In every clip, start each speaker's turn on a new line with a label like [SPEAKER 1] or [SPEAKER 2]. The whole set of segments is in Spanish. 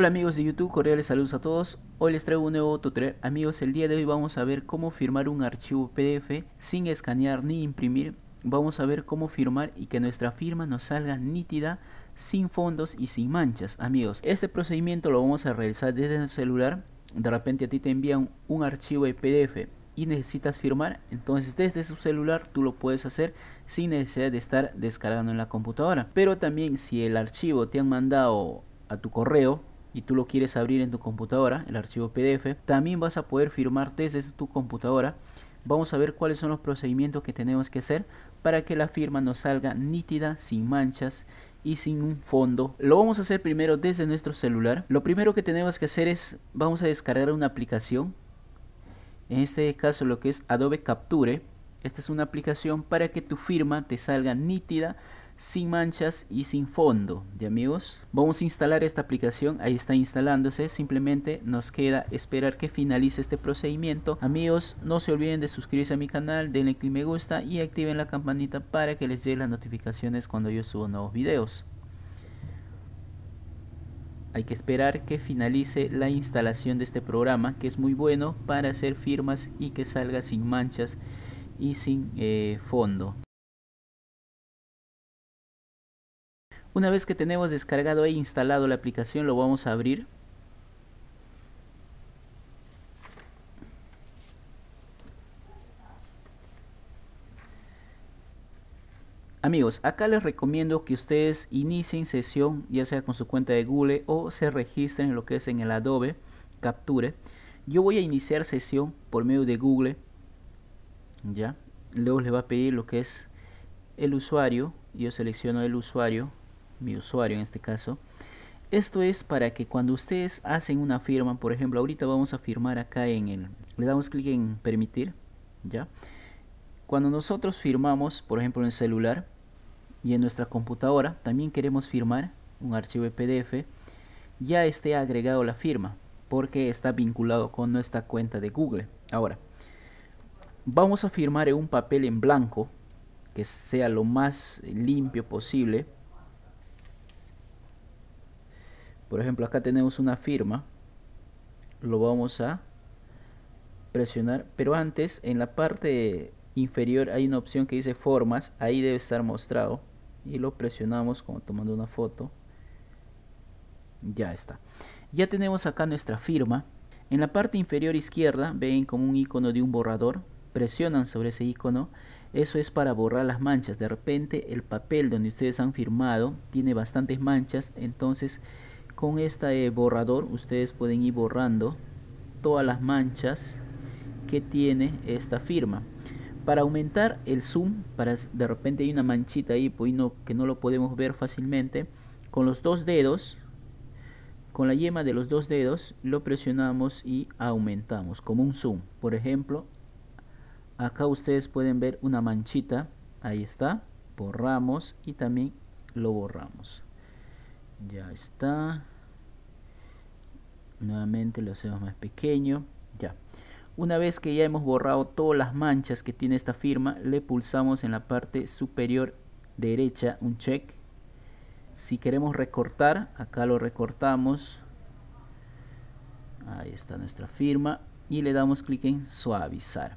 [SPEAKER 1] Hola amigos de YouTube, cordiales saludos a todos. Hoy les traigo un nuevo tutorial. Amigos, el día de hoy vamos a ver cómo firmar un archivo PDF sin escanear ni imprimir. Vamos a ver cómo firmar y que nuestra firma nos salga nítida, sin fondos y sin manchas. Amigos, este procedimiento lo vamos a realizar desde el celular. De repente a ti te envían un archivo de PDF y necesitas firmar, entonces desde su celular tú lo puedes hacer sin necesidad de estar descargando en la computadora. Pero también si el archivo te han mandado a tu correo y tú lo quieres abrir en tu computadora, el archivo PDF, también vas a poder firmar desde tu computadora. Vamos a ver cuáles son los procedimientos que tenemos que hacer para que la firma nos salga nítida, sin manchas y sin un fondo. Lo vamos a hacer primero desde nuestro celular. Lo primero que tenemos que hacer es, vamos a descargar una aplicación. En este caso lo que es Adobe Capture. Esta es una aplicación para que tu firma te salga nítida, sin manchas y sin fondo de amigos vamos a instalar esta aplicación ahí está instalándose simplemente nos queda esperar que finalice este procedimiento amigos no se olviden de suscribirse a mi canal denle click me gusta y activen la campanita para que les lleguen las notificaciones cuando yo subo nuevos videos hay que esperar que finalice la instalación de este programa que es muy bueno para hacer firmas y que salga sin manchas y sin eh, fondo Una vez que tenemos descargado e instalado la aplicación lo vamos a abrir. Amigos, acá les recomiendo que ustedes inicien sesión, ya sea con su cuenta de Google o se registren en lo que es en el Adobe Capture. Yo voy a iniciar sesión por medio de Google. Ya, luego le va a pedir lo que es el usuario. Yo selecciono el usuario mi usuario en este caso. Esto es para que cuando ustedes hacen una firma, por ejemplo, ahorita vamos a firmar acá en el, le damos clic en permitir, ¿ya? Cuando nosotros firmamos, por ejemplo, en el celular y en nuestra computadora, también queremos firmar un archivo PDF, ya esté agregado la firma, porque está vinculado con nuestra cuenta de Google. Ahora, vamos a firmar en un papel en blanco, que sea lo más limpio posible, Por ejemplo, acá tenemos una firma. Lo vamos a presionar. Pero antes, en la parte inferior hay una opción que dice formas. Ahí debe estar mostrado. Y lo presionamos como tomando una foto. Ya está. Ya tenemos acá nuestra firma. En la parte inferior izquierda ven como un icono de un borrador. Presionan sobre ese icono. Eso es para borrar las manchas. De repente el papel donde ustedes han firmado tiene bastantes manchas. Entonces con este eh, borrador ustedes pueden ir borrando todas las manchas que tiene esta firma para aumentar el zoom para de repente hay una manchita ahí pues, que no lo podemos ver fácilmente con los dos dedos con la yema de los dos dedos lo presionamos y aumentamos como un zoom por ejemplo acá ustedes pueden ver una manchita ahí está borramos y también lo borramos ya está nuevamente lo hacemos más pequeño ya una vez que ya hemos borrado todas las manchas que tiene esta firma le pulsamos en la parte superior derecha un check si queremos recortar acá lo recortamos ahí está nuestra firma y le damos clic en suavizar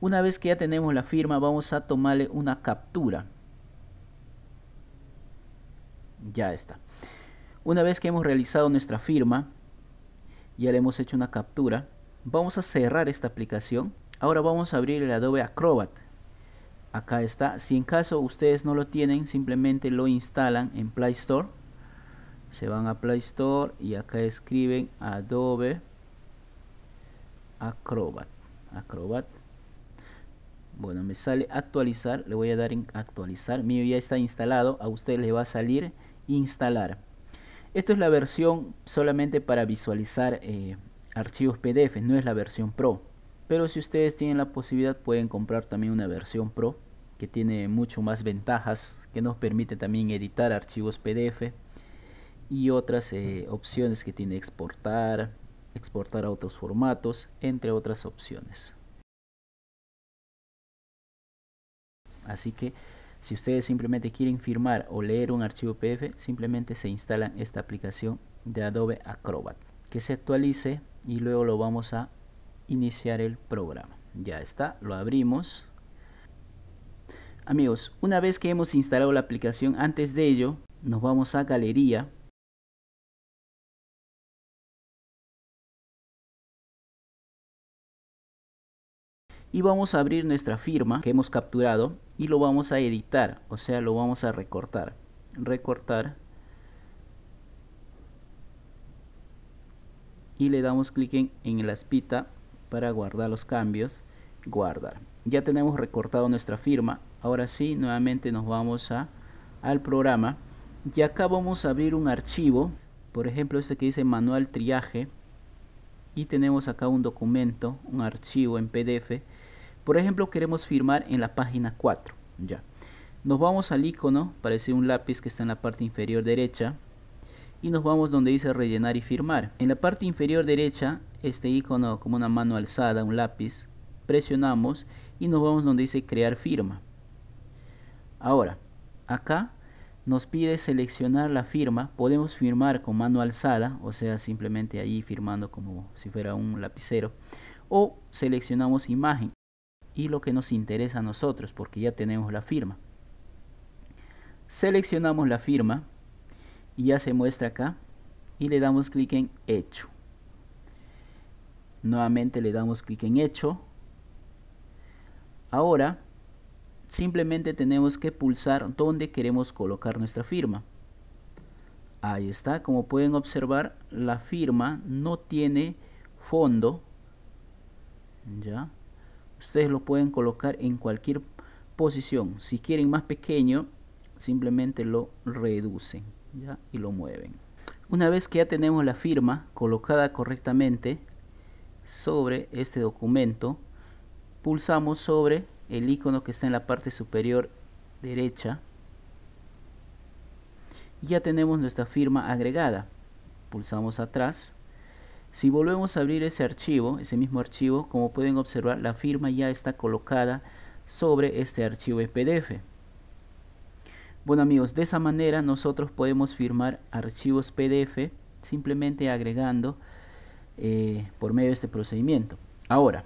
[SPEAKER 1] una vez que ya tenemos la firma vamos a tomarle una captura ya está. Una vez que hemos realizado nuestra firma, ya le hemos hecho una captura, vamos a cerrar esta aplicación. Ahora vamos a abrir el Adobe Acrobat. Acá está. Si en caso ustedes no lo tienen, simplemente lo instalan en Play Store. Se van a Play Store y acá escriben Adobe Acrobat. Acrobat. Bueno, me sale actualizar. Le voy a dar en actualizar. Mío ya está instalado. A ustedes le va a salir instalar. Esto es la versión solamente para visualizar eh, archivos PDF, no es la versión Pro. Pero si ustedes tienen la posibilidad pueden comprar también una versión Pro que tiene mucho más ventajas, que nos permite también editar archivos PDF y otras eh, opciones que tiene exportar, exportar a otros formatos, entre otras opciones. Así que si ustedes simplemente quieren firmar o leer un archivo PDF, simplemente se instalan esta aplicación de Adobe Acrobat, que se actualice y luego lo vamos a iniciar el programa. Ya está, lo abrimos. Amigos, una vez que hemos instalado la aplicación, antes de ello nos vamos a Galería y vamos a abrir nuestra firma que hemos capturado y lo vamos a editar, o sea, lo vamos a recortar. Recortar. Y le damos clic en, en la espita para guardar los cambios. Guardar. Ya tenemos recortado nuestra firma. Ahora sí, nuevamente nos vamos a, al programa. Y acá vamos a abrir un archivo. Por ejemplo, este que dice manual triaje. Y tenemos acá un documento, un archivo en PDF por ejemplo, queremos firmar en la página 4. Ya. Nos vamos al icono, parece un lápiz que está en la parte inferior derecha. Y nos vamos donde dice rellenar y firmar. En la parte inferior derecha, este icono como una mano alzada, un lápiz, presionamos y nos vamos donde dice crear firma. Ahora, acá nos pide seleccionar la firma, podemos firmar con mano alzada, o sea, simplemente ahí firmando como si fuera un lapicero, o seleccionamos imagen y lo que nos interesa a nosotros, porque ya tenemos la firma. Seleccionamos la firma y ya se muestra acá y le damos clic en hecho. Nuevamente le damos clic en hecho. Ahora simplemente tenemos que pulsar donde queremos colocar nuestra firma. Ahí está, como pueden observar, la firma no tiene fondo. Ya ustedes lo pueden colocar en cualquier posición. Si quieren más pequeño, simplemente lo reducen y lo mueven. Una vez que ya tenemos la firma colocada correctamente sobre este documento, pulsamos sobre el icono que está en la parte superior derecha. Ya tenemos nuestra firma agregada. Pulsamos atrás si volvemos a abrir ese archivo, ese mismo archivo, como pueden observar, la firma ya está colocada sobre este archivo PDF. Bueno amigos, de esa manera nosotros podemos firmar archivos PDF simplemente agregando eh, por medio de este procedimiento. Ahora,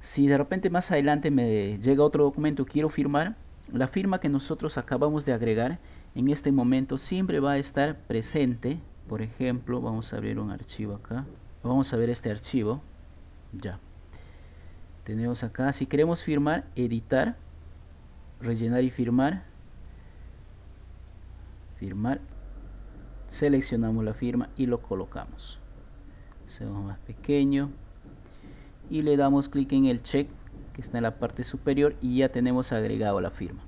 [SPEAKER 1] si de repente más adelante me llega otro documento y quiero firmar, la firma que nosotros acabamos de agregar en este momento siempre va a estar presente. Por ejemplo, vamos a abrir un archivo acá vamos a ver este archivo ya tenemos acá si queremos firmar editar rellenar y firmar firmar seleccionamos la firma y lo colocamos más pequeño y le damos clic en el check que está en la parte superior y ya tenemos agregado la firma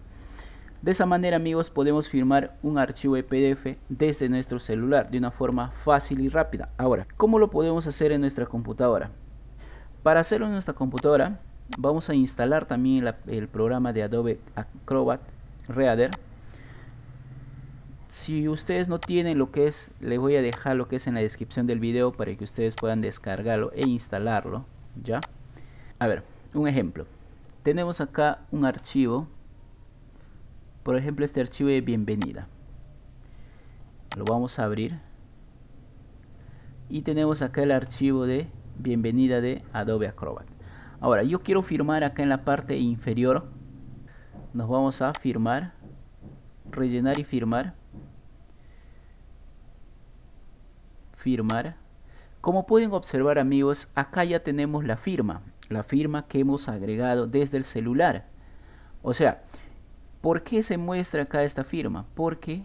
[SPEAKER 1] de esa manera amigos podemos firmar un archivo e PDF desde nuestro celular de una forma fácil y rápida. Ahora, ¿cómo lo podemos hacer en nuestra computadora? Para hacerlo en nuestra computadora vamos a instalar también el programa de Adobe Acrobat Reader. Si ustedes no tienen lo que es, les voy a dejar lo que es en la descripción del video para que ustedes puedan descargarlo e instalarlo. ¿Ya? A ver, un ejemplo. Tenemos acá un archivo por ejemplo este archivo de bienvenida lo vamos a abrir y tenemos acá el archivo de bienvenida de Adobe Acrobat ahora yo quiero firmar acá en la parte inferior nos vamos a firmar rellenar y firmar firmar como pueden observar amigos acá ya tenemos la firma la firma que hemos agregado desde el celular o sea ¿Por qué se muestra acá esta firma? Porque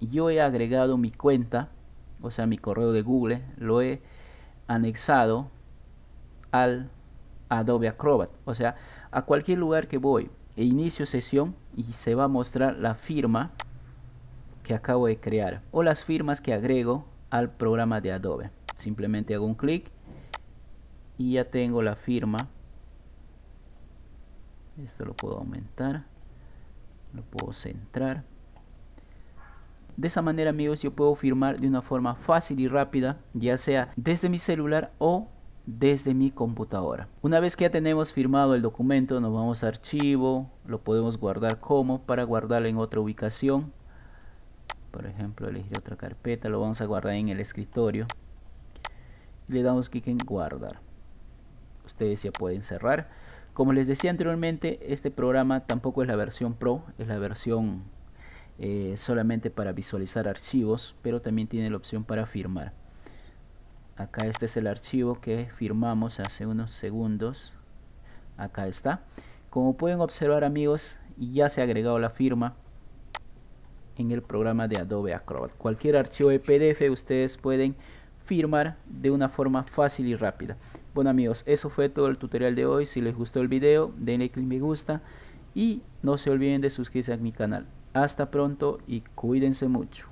[SPEAKER 1] yo he agregado mi cuenta, o sea, mi correo de Google, lo he anexado al Adobe Acrobat. O sea, a cualquier lugar que voy e inicio sesión y se va a mostrar la firma que acabo de crear o las firmas que agrego al programa de Adobe. Simplemente hago un clic y ya tengo la firma esto lo puedo aumentar lo puedo centrar de esa manera amigos yo puedo firmar de una forma fácil y rápida ya sea desde mi celular o desde mi computadora. Una vez que ya tenemos firmado el documento, nos vamos a archivo, lo podemos guardar como para guardarlo en otra ubicación. Por ejemplo, elegir otra carpeta, lo vamos a guardar en el escritorio. Le damos clic en guardar. Ustedes ya pueden cerrar. Como les decía anteriormente, este programa tampoco es la versión Pro, es la versión eh, solamente para visualizar archivos, pero también tiene la opción para firmar. Acá este es el archivo que firmamos hace unos segundos. Acá está. Como pueden observar amigos, ya se ha agregado la firma en el programa de Adobe Acrobat. Cualquier archivo de PDF ustedes pueden firmar de una forma fácil y rápida. Bueno amigos, eso fue todo el tutorial de hoy. Si les gustó el video, denle click me gusta y no se olviden de suscribirse a mi canal. Hasta pronto y cuídense mucho.